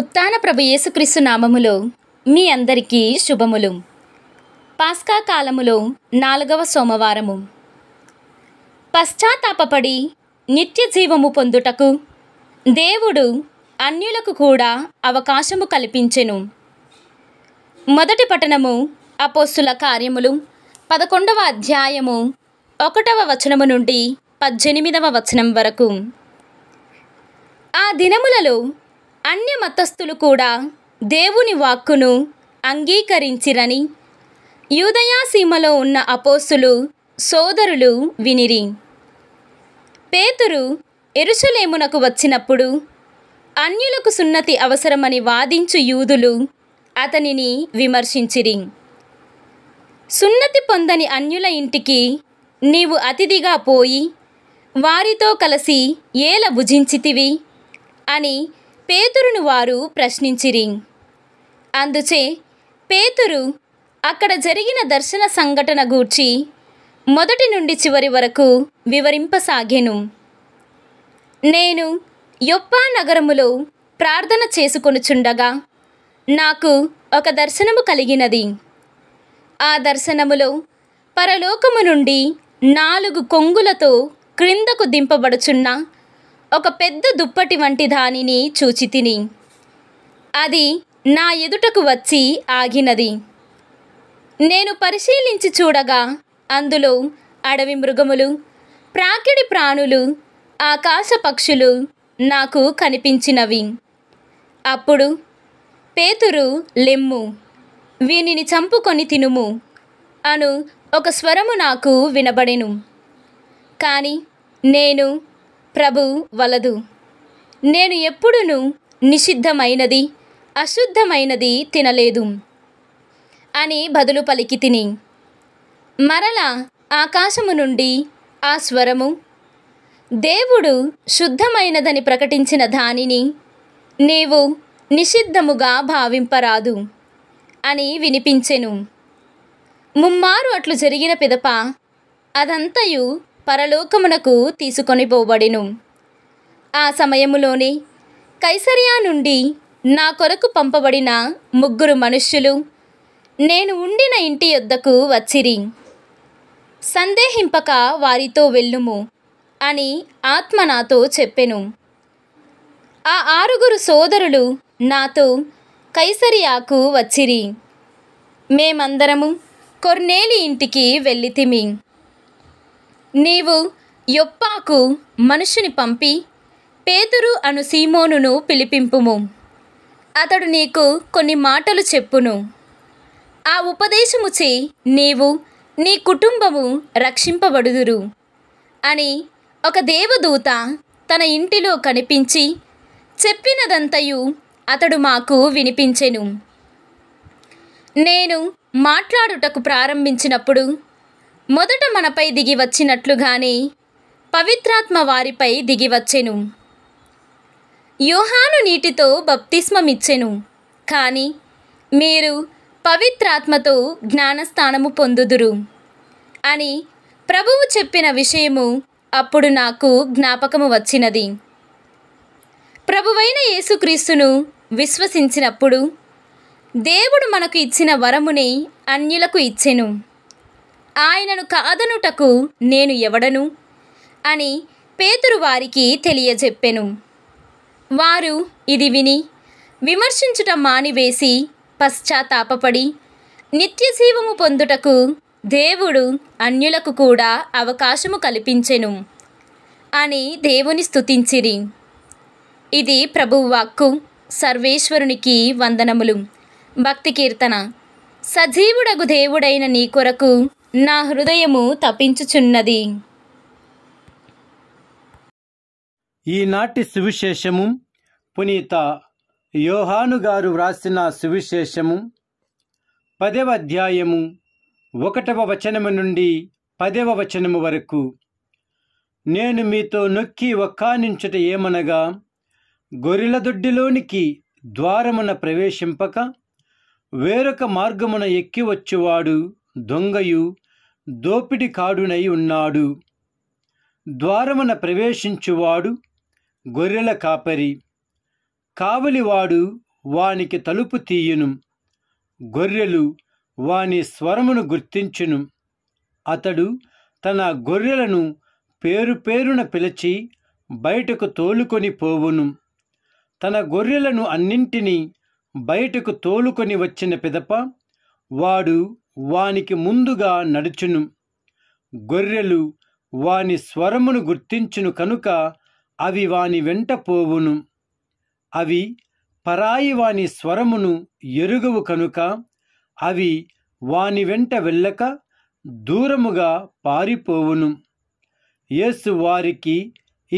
ఉత్తాన ప్రభు యేసుక్రీస్తు నామములో మీ అందరికీ శుభములు పాస్కా కాలములో నాలుగవ సోమవారము పశ్చాత్తాపడి నిత్య జీవము పొందుటకు దేవుడు అన్యులకు కూడా అవకాశము కల్పించెను మొదటి పట్టణము అపోస్తుల కార్యములు పదకొండవ అధ్యాయము ఒకటవ వచనము నుండి పద్దెనిమిదవ వచనం వరకు ఆ దినములలో అన్య మతస్థులు కూడా దేవుని వాక్కును అంగీకరించిరని యూదయాసీమలో ఉన్న అపోసులు సోదరులు వినిరి పేతురు ఎరుసలేమునకు వచ్చినప్పుడు అన్యులకు సున్నతి అవసరమని వాదించు యూదులు అతనిని విమర్శించిరి సున్నతి పొందని అన్యుల ఇంటికి నీవు అతిథిగా పోయి వారితో కలిసి ఏల భుజించితివి అని పేతురును వారు ప్రశ్నించిరి అందుచే పేతురు అక్కడ జరిగిన దర్శన సంఘటన గూర్చి మొదటి నుండి చివరి వరకు వివరింపసాగాను నేను యొప్పా నగరములో ప్రార్థన చేసుకొనుచుండగా నాకు ఒక దర్శనము కలిగినది ఆ దర్శనములో పరలోకము నుండి నాలుగు కొంగులతో క్రిందకు దింపబడుచున్న ఒక పెద్ద దుప్పటి వంటి దానిని చూచితిని అది నా ఎదుటకు వచ్చి ఆగినది నేను పరిశీలించి చూడగా అందులో అడవి మృగములు ప్రాకిడి ప్రాణులు ఆకాశ పక్షులు నాకు కనిపించినవి అప్పుడు పేతురు లెమ్ము వీనిని చంపుకొని తినుము అను ఒక స్వరము నాకు వినబడెను కానీ నేను ప్రభు వలదు నేను ఎప్పుడును నిషిద్ధమైనది అశుద్ధమైనది తినలేదు అని బదులు పలికి తిని మరల ఆకాశము నుండి ఆ స్వరము దేవుడు శుద్ధమైనదని ప్రకటించిన దానిని నీవు నిషిద్ధముగా భావింపరాదు అని వినిపించెను ముమ్మారు అట్లు జరిగిన పిదప అదంతయు పరలోకమునకు తీసుకొని పోబడెను ఆ సమయములోనే కైసరియా నుండి నా కొరకు పంపబడిన ముగ్గురు మనుష్యులు నేను ఉండిన ఇంటి యొద్దకు వచ్చిరి సందేహింపక వారితో వెళ్ళుము అని ఆత్మ నాతో చెప్పెను ఆ ఆరుగురు సోదరులు నాతో కైసరియాకు వచ్చిరి మేమందరము కొర్నేలి ఇంటికి వెళ్ళితిమి నీవు యొప్పాకు మనుషుని పంపి పేతురు అను సీమోనును పిలిపింపుము అతడు నీకు కొన్ని మాటలు చెప్పును ఆ ఉపదేశముచి నీవు నీ కుటుంబము రక్షింపబడుదురు అని ఒక దేవదూత తన ఇంటిలో కనిపించి చెప్పినదంతయు అతడు మాకు వినిపించెను నేను మాట్లాడుటకు ప్రారంభించినప్పుడు మొదట మనపై దిగి వచ్చినట్లుగానే పవిత్రాత్మ వారిపై దిగి వచ్చెను యోహాను నీటితో బప్తిస్మమిచ్చెను కానీ మీరు పవిత్రాత్మతో జ్ఞానస్థానము పొందుదురు అని ప్రభువు చెప్పిన విషయము అప్పుడు నాకు జ్ఞాపకము వచ్చినది ప్రభువైన యేసుక్రీస్తును విశ్వసించినప్పుడు దేవుడు మనకు ఇచ్చిన వరముని అన్యులకు ఇచ్చెను ఆయనను కాదనుటకు నేను ఎవడను అని పేతురు వారికి తెలియజెప్పెను వారు ఇది విని విమర్శించుట మానివేసి పశ్చాత్తాపడి నిత్యజీవము పొందుటకు దేవుడు అన్యులకు కూడా అవకాశము కల్పించెను అని దేవుని స్థుతించిరి ఇది ప్రభువాక్కు సర్వేశ్వరునికి వందనములు భక్తి కీర్తన సజీవుడగు దేవుడైన నీ కొరకు నా హృదయము తపించుచున్నది ఈనాటి సువిశేషము పునీత యోహాను గారు వ్రాసిన సువిశేషము పదవ అధ్యాయము ఒకటవ వచనము నుండి పదవ వచనము వరకు నేను మీతో నొక్కి ఒక్కానించుట ఏమనగా గొరిల దొడ్డిలోనికి ద్వారమున ప్రవేశింపక వేరొక మార్గమున ఎక్కివచ్చువాడు దొంగయు దోపిడికాడునై ఉన్నాడు ద్వారమున ప్రవేశించువాడు గొర్రెల కాపరి కావలివాడు వానికి తలుపు తీయును గొర్రెలు వాని స్వరమును గుర్తించును అతడు తన గొర్రెలను పేరు పేరున పిలిచి బయటకు తోలుకొని పోవును తన గొర్రెలను అన్నింటినీ బయటకు తోలుకొని వచ్చిన పిదప వాడు వానికి ముందుగా నడుచును గొర్రెలు వాని స్వరమును గుర్తించును కనుక అవి వాని వెంట పోవును అవి పరాయి వాని స్వరమును ఎరుగవు కనుక అవి వాని వెంట వెళ్ళక దూరముగా పారిపోవును యేసు వారికి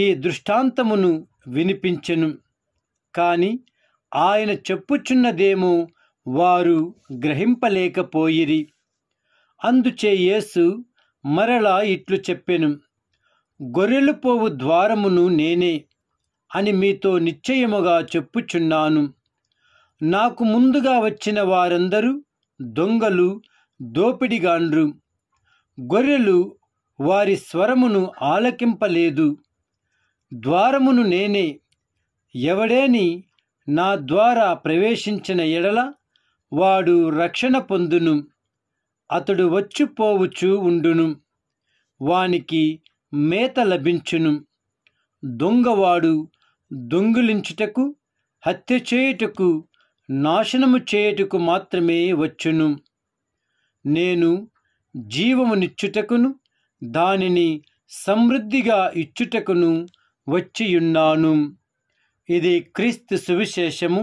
ఈ దృష్టాంతమును వినిపించెను కాని ఆయన చెప్పుచున్నదేమో వారు గ్రహింపలేకపోయిరి అందుచే యేసు మరలా ఇట్లు చెప్పెను గొర్రెలు పోవు ద్వారమును నేనే అని మీతో నిశ్చయముగా చెప్పుచున్నాను నాకు ముందుగా వచ్చిన వారందరూ దొంగలు దోపిడిగాండ్రు గొర్రెలు వారి స్వరమును ఆలకింపలేదు ద్వారమును నేనే ఎవడేని నా ద్వారా ప్రవేశించిన ఎడల వాడు రక్షణ పొందును అతడు వచ్చిపోవచ్చు ఉండును వానికి మేత లభించును దొంగవాడు దొంగిలించుటకు హత్య చేయుటకు నాశనము చేయుటకు మాత్రమే వచ్చును నేను జీవమునిచ్చుటకును దానిని సమృద్ధిగా ఇచ్చుటకును వచ్చియున్నాను ఇది క్రీస్తు సువిశేషము